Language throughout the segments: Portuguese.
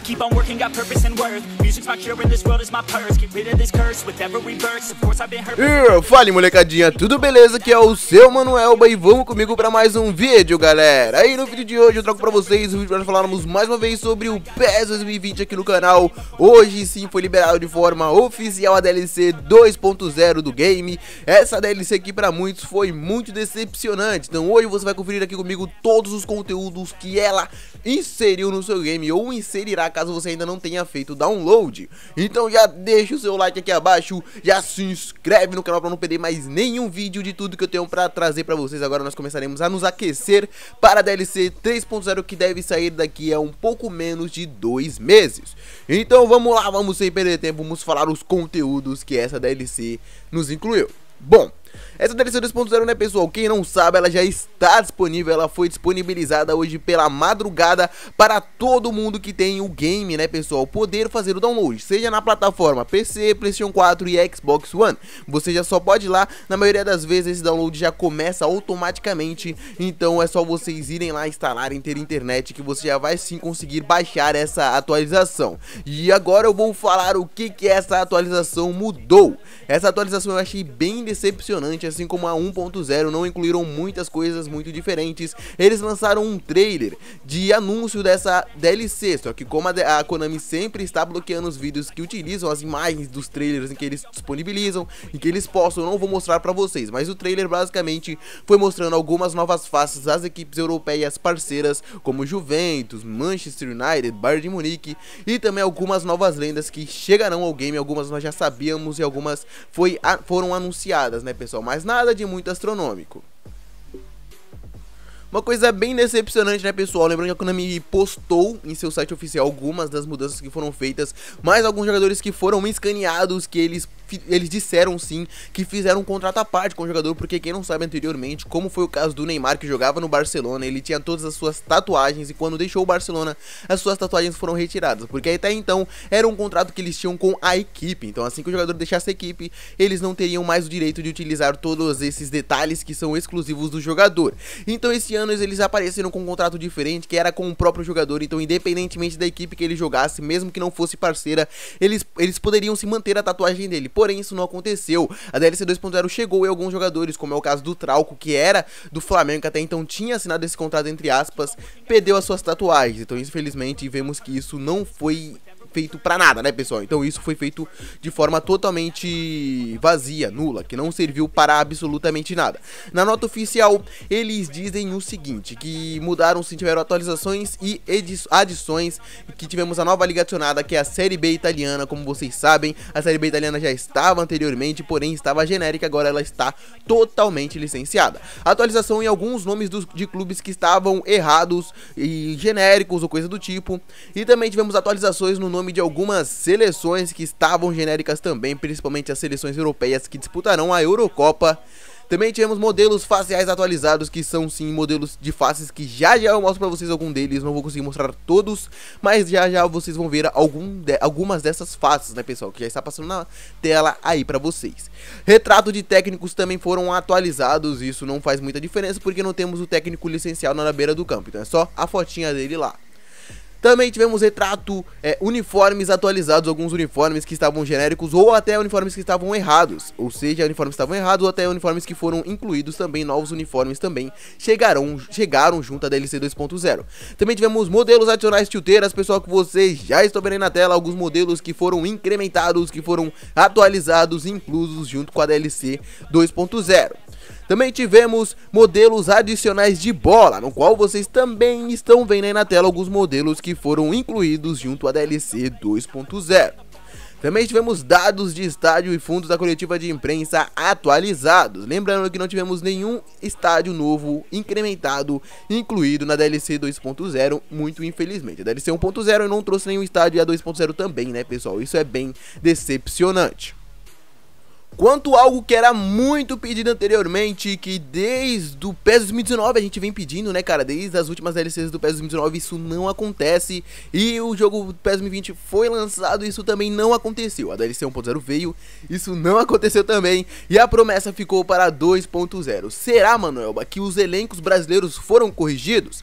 I keep on working, got purpose and worth. Music's my cure this world is my purse. Get rid of this curse with every Of course I've been hurt. fale molecadinha, tudo beleza? Que é o seu Manuelba e vamos comigo para mais um vídeo, galera. E no vídeo de hoje eu trago para vocês o vídeo para falarmos mais uma vez sobre o PES 2020 aqui no canal. Hoje sim foi liberado de forma oficial a DLC 2.0 do game. Essa DLC aqui para muitos foi muito decepcionante. Então hoje você vai conferir aqui comigo todos os conteúdos que ela inseriu no seu game ou inserirá caso você ainda não tenha feito o download. Então já deixa o seu like aqui abaixo, já se inscreve no canal para não perder mais nenhum vídeo de tudo que eu tenho para trazer para vocês. Agora nós começaremos a nos aquecer para a DLC 3.0 que deve sair daqui a um pouco menos de dois meses. Então vamos lá, vamos sem perder tempo, vamos falar os conteúdos que essa DLC nos incluiu. Bom, essa DLC 2.0, né pessoal, quem não sabe, ela já está disponível, ela foi disponibilizada hoje pela madrugada para todo mundo que tem o game, né pessoal, poder fazer o download, seja na plataforma PC, Playstation 4 e Xbox One. Você já só pode ir lá, na maioria das vezes esse download já começa automaticamente, então é só vocês irem lá instalarem, ter internet, que você já vai sim conseguir baixar essa atualização. E agora eu vou falar o que que essa atualização mudou. Essa atualização eu achei bem decepcionante assim como a 1.0 não incluíram muitas coisas muito diferentes. Eles lançaram um trailer de anúncio dessa DLC, só que como a, a Konami sempre está bloqueando os vídeos que utilizam as imagens dos trailers em que eles disponibilizam e que eles postam, eu não vou mostrar para vocês, mas o trailer basicamente foi mostrando algumas novas faces às equipes europeias parceiras, como Juventus, Manchester United, Bayern de Munique e também algumas novas lendas que chegarão ao game, algumas nós já sabíamos e algumas foi, foram anunciadas, né, pessoal? pessoal, mas nada de muito astronômico. Uma coisa bem decepcionante, né, pessoal? Lembrando que a Konami postou em seu site oficial algumas das mudanças que foram feitas, mas alguns jogadores que foram escaneados, que eles eles disseram sim que fizeram um contrato à parte com o jogador, porque quem não sabe anteriormente, como foi o caso do Neymar que jogava no Barcelona, ele tinha todas as suas tatuagens e quando deixou o Barcelona, as suas tatuagens foram retiradas, porque até então era um contrato que eles tinham com a equipe. Então, assim que o jogador deixasse a equipe, eles não teriam mais o direito de utilizar todos esses detalhes que são exclusivos do jogador. Então, esse ano anos eles apareceram com um contrato diferente, que era com o próprio jogador, então independentemente da equipe que ele jogasse, mesmo que não fosse parceira, eles, eles poderiam se manter a tatuagem dele. Porém, isso não aconteceu. A DLC 2.0 chegou e alguns jogadores, como é o caso do Trauco, que era do Flamengo, que até então tinha assinado esse contrato entre aspas, perdeu as suas tatuagens. Então, infelizmente, vemos que isso não foi feito para nada, né, pessoal? Então isso foi feito de forma totalmente vazia, nula, que não serviu para absolutamente nada. Na nota oficial, eles dizem o seguinte, que mudaram se tiveram atualizações e adições, que tivemos a nova liga adicionada, que é a Série B italiana, como vocês sabem, a Série B italiana já estava anteriormente, porém estava genérica, agora ela está totalmente licenciada. Atualização em alguns nomes dos, de clubes que estavam errados e genéricos ou coisa do tipo, e também tivemos atualizações no nome nome de algumas seleções que estavam genéricas também, principalmente as seleções europeias que disputarão a Eurocopa. Também tivemos modelos faciais atualizados, que são sim modelos de faces que já já eu mostro pra vocês algum deles, não vou conseguir mostrar todos, mas já já vocês vão ver algum de, algumas dessas faces, né pessoal, que já está passando na tela aí pra vocês. Retrato de técnicos também foram atualizados, isso não faz muita diferença porque não temos o técnico licenciado na beira do campo, então é só a fotinha dele lá. Também tivemos retrato, é, uniformes atualizados, alguns uniformes que estavam genéricos ou até uniformes que estavam errados. Ou seja, uniformes estavam errados ou até uniformes que foram incluídos também, novos uniformes também chegaram, chegaram junto à DLC 2.0. Também tivemos modelos adicionais tilteiras, pessoal, que vocês já estão vendo aí na tela, alguns modelos que foram incrementados, que foram atualizados, inclusos junto com a DLC 2.0. Também tivemos modelos adicionais de bola, no qual vocês também estão vendo aí na tela alguns modelos que foram incluídos junto à DLC 2.0. Também tivemos dados de estádio e fundos da coletiva de imprensa atualizados. Lembrando que não tivemos nenhum estádio novo incrementado incluído na DLC 2.0, muito infelizmente. A DLC 1.0 não trouxe nenhum estádio e a 2.0 também, né, pessoal? Isso é bem decepcionante. Quanto algo que era muito pedido anteriormente, que desde o PES 2019 a gente vem pedindo, né, cara? Desde as últimas DLCs do PES 2019 isso não acontece. E o jogo PES 2020 foi lançado isso também não aconteceu. A DLC 1.0 veio, isso não aconteceu também. E a promessa ficou para 2.0. Será, Manuelba, que os elencos brasileiros foram corrigidos?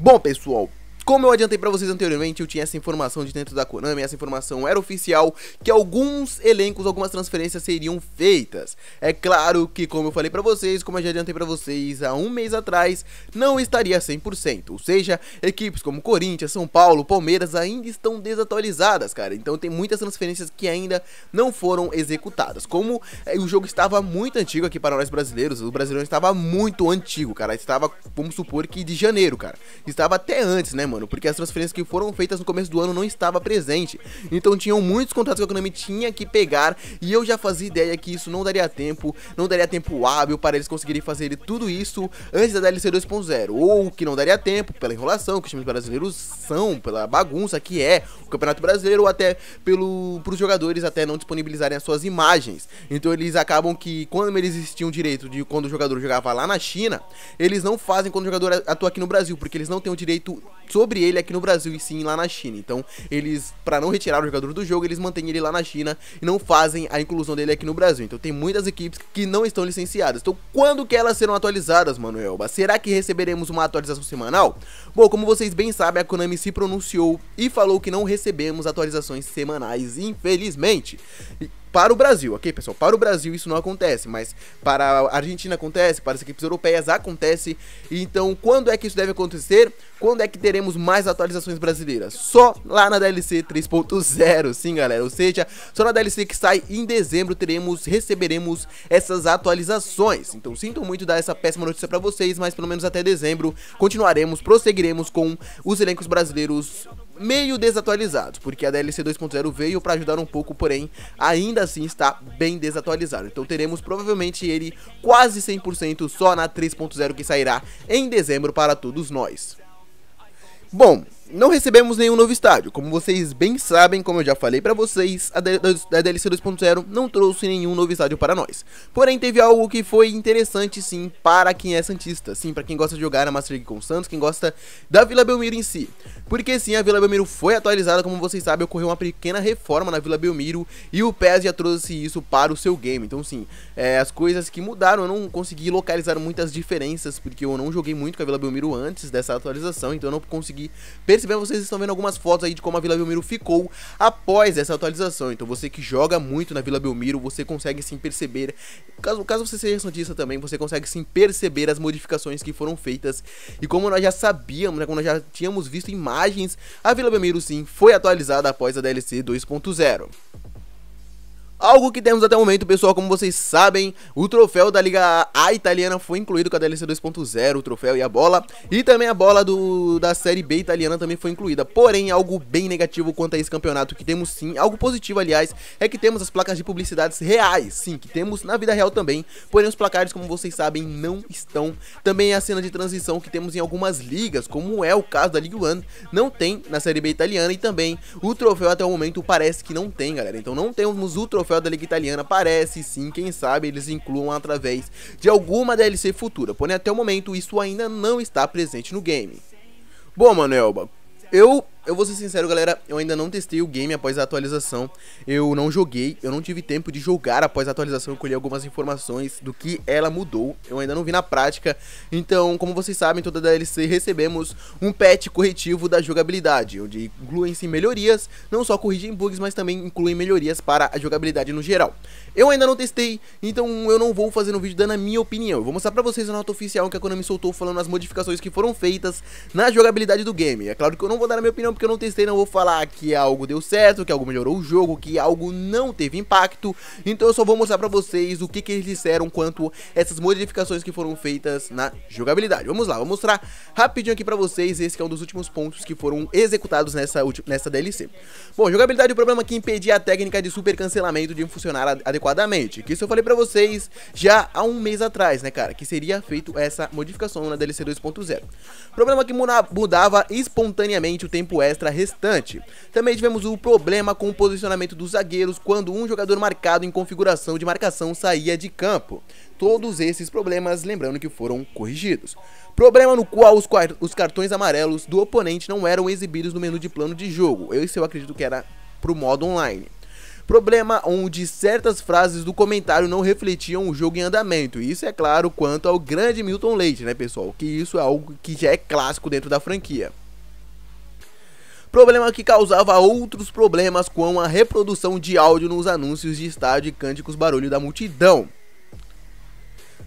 Bom, pessoal, como eu adiantei para vocês anteriormente, eu tinha essa informação de dentro da Konami, essa informação era oficial, que alguns elencos, algumas transferências seriam feitas. É claro que, como eu falei para vocês, como eu já adiantei para vocês há um mês atrás, não estaria 100%, ou seja, equipes como Corinthians, São Paulo, Palmeiras ainda estão desatualizadas, cara, então tem muitas transferências que ainda não foram executadas. Como eh, o jogo estava muito antigo aqui para nós brasileiros, o brasileiro estava muito antigo, cara, estava, vamos supor que de janeiro, cara, estava até antes, né, mano? mano, porque as transferências que foram feitas no começo do ano não estava presente. Então tinham muitos contratos que a Konami tinha que pegar e eu já fazia ideia que isso não daria tempo, não daria tempo hábil para eles conseguirem fazer tudo isso antes da DLC 2.0, ou que não daria tempo pela enrolação que os times brasileiros são, pela bagunça que é o Campeonato Brasileiro, ou até pelo para os jogadores até não disponibilizarem as suas imagens. Então eles acabam que quando eles tinham direito de quando o jogador jogava lá na China, eles não fazem quando o jogador atua aqui no Brasil, porque eles não têm o direito sobre sobre ele aqui no Brasil e sim lá na China. Então, eles, para não retirar o jogador do jogo, eles mantêm ele lá na China e não fazem a inclusão dele aqui no Brasil. Então, tem muitas equipes que não estão licenciadas. Então, quando que elas serão atualizadas, Manuel? Será que receberemos uma atualização semanal? Bom, como vocês bem sabem, a Konami se pronunciou e falou que não recebemos atualizações semanais, infelizmente. E para o Brasil, ok, pessoal? Para o Brasil isso não acontece, mas para a Argentina acontece, para as equipes europeias acontece. Então, quando é que isso deve acontecer? Quando é que teremos mais atualizações brasileiras? Só lá na DLC 3.0, sim, galera. Ou seja, só na DLC que sai em dezembro teremos, receberemos essas atualizações. Então, sinto muito dar essa péssima notícia para vocês, mas pelo menos até dezembro continuaremos, prosseguiremos com os elencos brasileiros meio desatualizados, porque a DLC 2.0 veio para ajudar um pouco, porém ainda assim está bem desatualizado. Então teremos provavelmente ele quase 100% só na 3.0 que sairá em dezembro para todos nós. Bom, não recebemos nenhum novo estádio. Como vocês bem sabem, como eu já falei para vocês, a, a DLC 2.0 não trouxe nenhum novo estádio para nós. Porém, teve algo que foi interessante sim para quem é Santista. Sim, para quem gosta de jogar na Master League com Santos, quem gosta da Vila Belmiro em si. Porque sim, a Vila Belmiro foi atualizada, como vocês sabem, ocorreu uma pequena reforma na Vila Belmiro e o PES já trouxe isso para o seu game. Então sim, é, as coisas que mudaram, eu não consegui localizar muitas diferenças, porque eu não joguei muito com a Vila Belmiro antes dessa atualização, então eu não consegui perceber perceber, vocês estão vendo algumas fotos aí de como a Vila Belmiro ficou após essa atualização. Então você que joga muito na Vila Belmiro, você consegue sim perceber, caso, caso você seja santista também, você consegue sim perceber as modificações que foram feitas. E como nós já sabíamos, né, como nós já tínhamos visto imagens, a Vila Belmiro sim foi atualizada após a DLC 2.0. Algo que temos até o momento, pessoal, como vocês sabem, o troféu da Liga A italiana foi incluído com a DLC 2.0, o troféu e a bola, e também a bola do, da Série B italiana também foi incluída. Porém, algo bem negativo quanto a esse campeonato que temos sim, algo positivo, aliás, é que temos as placas de publicidades reais, sim, que temos na vida real também, porém os placares, como vocês sabem, não estão. Também a cena de transição que temos em algumas ligas, como é o caso da Liga One, não tem na Série B italiana, e também o troféu até o momento parece que não tem, galera. Então não temos o troféu troféu da Liga Italiana parece sim, quem sabe eles incluam através de alguma DLC futura, porém até o momento isso ainda não está presente no game. Bom, Manoelba, eu eu vou ser sincero, galera, eu ainda não testei o game após a atualização. Eu não joguei, eu não tive tempo de jogar após a atualização, eu colhi algumas informações do que ela mudou. Eu ainda não vi na prática. Então, como vocês sabem, toda DLC recebemos um patch corretivo da jogabilidade, onde incluem-se melhorias, não só corrigem bugs, mas também incluem melhorias para a jogabilidade no geral. Eu ainda não testei, então eu não vou fazer um vídeo dando a minha opinião. Eu vou mostrar pra vocês a nota oficial que a Konami soltou falando as modificações que foram feitas na jogabilidade do game. É claro que eu não vou dar a minha opinião porque eu não testei, não vou falar que algo deu certo, que algo melhorou o jogo, que algo não teve impacto. Então eu só vou mostrar pra vocês o que, que eles disseram quanto essas modificações que foram feitas na jogabilidade. Vamos lá, vou mostrar rapidinho aqui pra vocês, esse é um dos últimos pontos que foram executados nessa, nessa DLC. Bom, jogabilidade, o problema é que impedia a técnica de super cancelamento de funcionar adequadamente, que isso eu falei pra vocês já há um mês atrás, né cara, que seria feito essa modificação na DLC 2.0. Problema é que mudava espontaneamente o tempo extra restante. Também tivemos o problema com o posicionamento dos zagueiros quando um jogador marcado em configuração de marcação saía de campo. Todos esses problemas, lembrando que foram corrigidos. Problema no qual os, os cartões amarelos do oponente não eram exibidos no menu de plano de jogo. Eu isso eu acredito que era pro modo online. Problema onde certas frases do comentário não refletiam o jogo em andamento. Isso é claro quanto ao grande Milton Leite, né, pessoal? Que isso é algo que já é clássico dentro da franquia problema que causava outros problemas com a reprodução de áudio nos anúncios de estádio e cânticos barulho da multidão.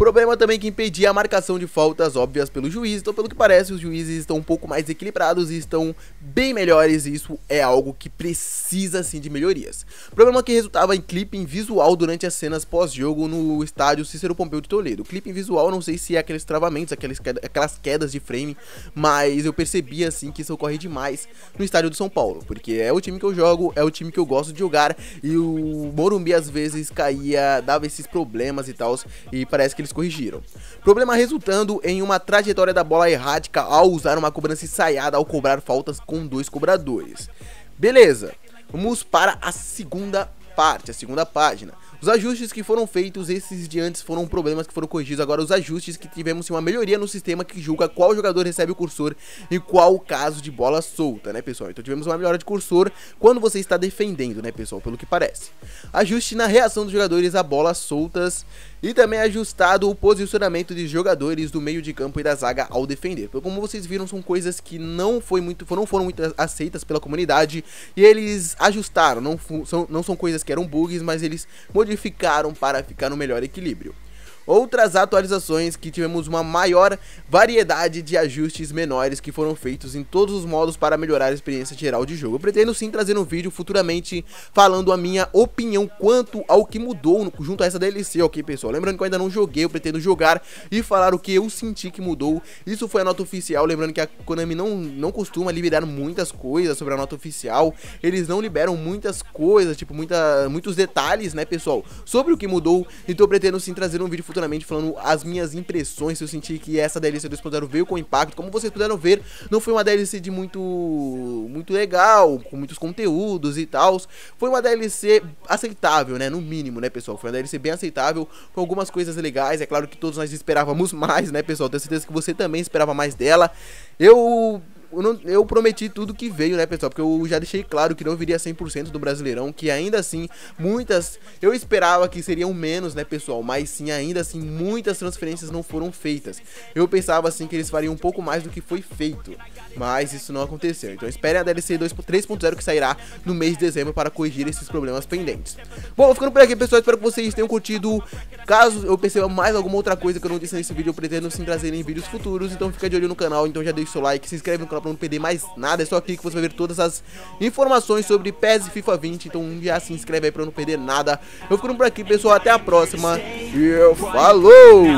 Problema também que impedia a marcação de faltas óbvias pelo juiz, então pelo que parece os juízes estão um pouco mais equilibrados e estão bem melhores e isso é algo que precisa sim de melhorias. Problema que resultava em clipping visual durante as cenas pós-jogo no estádio Cícero Pompeu de Toledo. Clipping visual não sei se é aqueles travamentos, aqueles, aquelas quedas de frame, mas eu percebi assim que isso ocorre demais no estádio do São Paulo, porque é o time que eu jogo, é o time que eu gosto de jogar e o Morumbi às vezes caía, dava esses problemas e tal, e parece que eles corrigiram. Problema resultando em uma trajetória da bola errática ao usar uma cobrança ensaiada ao cobrar faltas com dois cobradores. Beleza, vamos para a segunda parte, a segunda página. Os ajustes que foram feitos, esses de antes foram problemas que foram corrigidos. Agora, os ajustes que tivemos uma melhoria no sistema que julga qual jogador recebe o cursor e qual caso de bola solta, né, pessoal? Então, tivemos uma melhora de cursor quando você está defendendo, né, pessoal? Pelo que parece. Ajuste na reação dos jogadores a bolas soltas e também é ajustado o posicionamento de jogadores do meio de campo e da zaga ao defender. Como vocês viram, são coisas que não, foi muito, não foram muito aceitas pela comunidade e eles ajustaram, não são, não são coisas que eram bugs, mas eles modificaram para ficar no melhor equilíbrio outras atualizações que tivemos uma maior variedade de ajustes menores que foram feitos em todos os modos para melhorar a experiência geral de jogo. Eu pretendo sim trazer um vídeo futuramente falando a minha opinião quanto ao que mudou junto a essa DLC, ok pessoal? Lembrando que eu ainda não joguei, eu pretendo jogar e falar o que eu senti que mudou. Isso foi a nota oficial, lembrando que a Konami não, não costuma liberar muitas coisas sobre a nota oficial. Eles não liberam muitas coisas, tipo muita, muitos detalhes, né pessoal, sobre o que mudou. Então eu pretendo sim trazer um vídeo futuramente falando as minhas impressões, se eu senti que essa DLC 2.0 veio com impacto. Como vocês puderam ver, não foi uma DLC de muito muito legal, com muitos conteúdos e tal. Foi uma DLC aceitável, né? No mínimo, né, pessoal? Foi uma DLC bem aceitável, com algumas coisas legais. É claro que todos nós esperávamos mais, né, pessoal? Tenho certeza que você também esperava mais dela. Eu eu, não, eu prometi tudo que veio, né, pessoal? Porque eu já deixei claro que não viria 100% do Brasileirão, que ainda assim, muitas. Eu esperava que seriam menos, né, pessoal? Mas sim, ainda assim, muitas transferências não foram feitas. Eu pensava, assim, que eles fariam um pouco mais do que foi feito, mas isso não aconteceu. Então espere a DLC 3.0 que sairá no mês de dezembro para corrigir esses problemas pendentes. Bom, ficando por aqui, pessoal. Espero que vocês tenham curtido. Caso eu perceba mais alguma outra coisa que eu não disse nesse vídeo, eu pretendo sim trazer em vídeos futuros. Então fica de olho no canal. Então já deixa o seu like, se inscreve no canal canal pra não perder mais nada. É só aqui que você vai ver todas as informações sobre PES e FIFA 20. Então já se inscreve aí pra não perder nada. Eu fico por aqui, pessoal. Até a próxima. E falou!